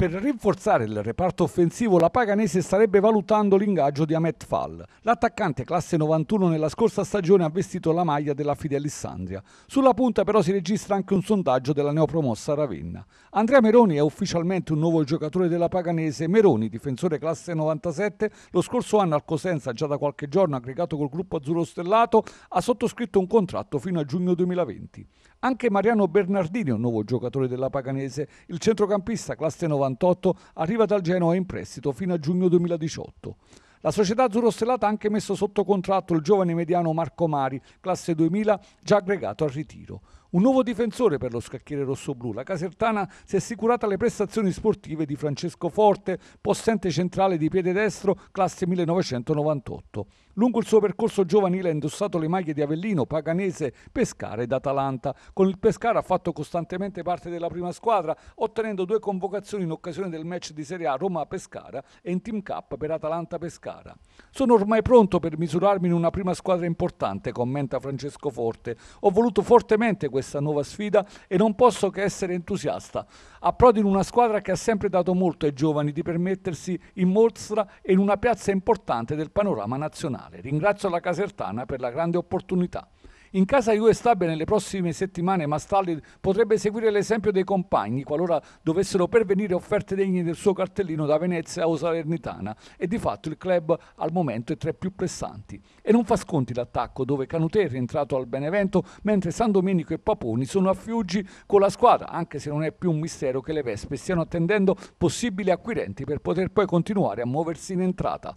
Per rinforzare il reparto offensivo la Paganese starebbe valutando l'ingaggio di Ahmet Fall. L'attaccante classe 91 nella scorsa stagione ha vestito la maglia della Fidelissandria. Sulla punta però si registra anche un sondaggio della neopromossa Ravenna. Andrea Meroni è ufficialmente un nuovo giocatore della Paganese. Meroni, difensore classe 97, lo scorso anno al Cosenza, già da qualche giorno aggregato col gruppo azzurro stellato, ha sottoscritto un contratto fino a giugno 2020. Anche Mariano Bernardini è un nuovo giocatore della Paganese. Il centrocampista classe 97 98 arriva dal Genoa in prestito fino a giugno 2018. La società azzurrostellata ha anche messo sotto contratto il giovane mediano Marco Mari, classe 2000, già aggregato al ritiro. Un nuovo difensore per lo scacchiere rossoblu, la Casertana si è assicurata le prestazioni sportive di Francesco Forte, possente centrale di piede destro, classe 1998. Lungo il suo percorso giovanile ha indossato le maglie di Avellino, Paganese, Pescara ed Atalanta. Con il Pescara ha fatto costantemente parte della prima squadra, ottenendo due convocazioni in occasione del match di Serie A Roma-Pescara e in Team Cup per Atalanta-Pescara. Sono ormai pronto per misurarmi in una prima squadra importante, commenta Francesco Forte. Ho voluto fortemente questa nuova sfida e non posso che essere entusiasta. Approdo in una squadra che ha sempre dato molto ai giovani di permettersi in mostra e in una piazza importante del panorama nazionale. Ringrazio la Casertana per la grande opportunità. In casa di stabile nelle prossime settimane Mastalli potrebbe seguire l'esempio dei compagni qualora dovessero pervenire offerte degne del suo cartellino da Venezia o Salernitana e di fatto il club al momento è tra i più pressanti. E non fa sconti l'attacco dove Canutè è rientrato al Benevento mentre San Domenico e Paponi sono a Fiuggi con la squadra anche se non è più un mistero che le Vespe stiano attendendo possibili acquirenti per poter poi continuare a muoversi in entrata.